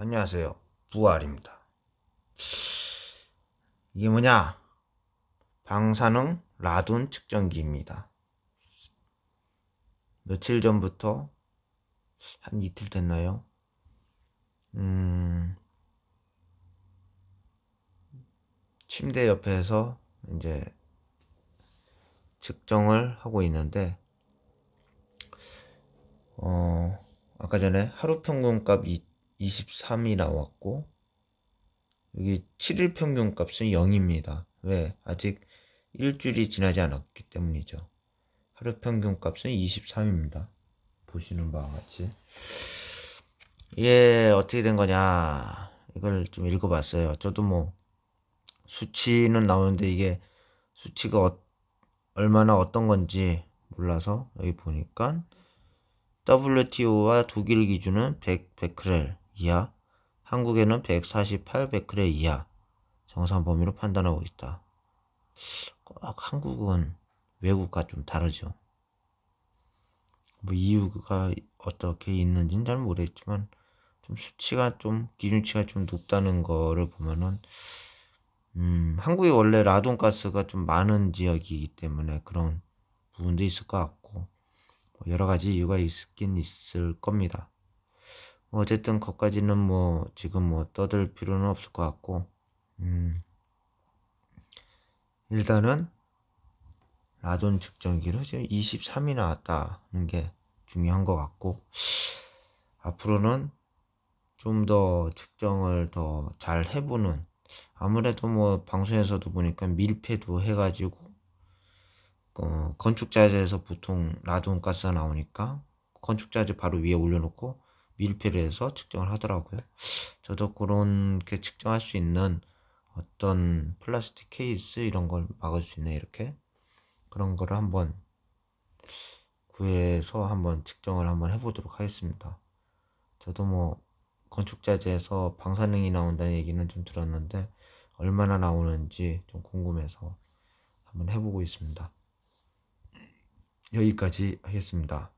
안녕하세요. 부활입니다. 이게 뭐냐? 방사능 라돈 측정기입니다. 며칠 전부터 한 이틀 됐나요? 음, 침대 옆에서 이제 측정을 하고 있는데, 어, 아까 전에 하루 평균값 23이 나왔고 여기 7일 평균 값은 0입니다. 왜? 아직 일주일이 지나지 않았기 때문이죠. 하루 평균 값은 23입니다. 보시는 바와 같이. 예, 어떻게 된 거냐. 이걸 좀 읽어봤어요. 저도 뭐, 수치는 나오는데 이게 수치가 어, 얼마나 어떤 건지 몰라서 여기 보니까 WTO와 독일 기준은 100 1 0 0크렐 이하, 한국에는 1 4 8베크레 이하 정상 범위로 판단하고 있다. 꼭 한국은 외국과 좀 다르죠. 뭐 이유가 어떻게 있는지는 잘 모르겠지만 좀 수치가 좀 기준치가 좀 높다는 거를 보면은 음, 한국이 원래 라돈가스가 좀 많은 지역이기 때문에 그런 부분도 있을 것 같고 뭐 여러 가지 이유가 있긴 있을 겁니다. 어쨌든 거까지는 뭐 지금 뭐 떠들 필요는 없을 것 같고 음 일단은 라돈 측정기로 지금 23이 나왔다는 게 중요한 것 같고 앞으로는 좀 더 측정을 더 잘 해보는 아무래도 뭐 방송에서도 보니까 밀폐도 해가지고 어, 건축자재에서 보통 라돈 가스가 나오니까 건축자재 바로 위에 올려놓고 밀폐를 해서 측정을 하더라고요. 저도 그런게 측정할 수 있는 어떤 플라스틱 케이스 이런 걸 막을 수 있는 이렇게 그런 거를 한번 구해서 한번 측정을 한번 해보도록 하겠습니다. 저도 뭐 건축자재에서 방사능이 나온다는 얘기는 좀 들었는데 얼마나 나오는지 좀 궁금해서 한번 해보고 있습니다. 여기까지 하겠습니다.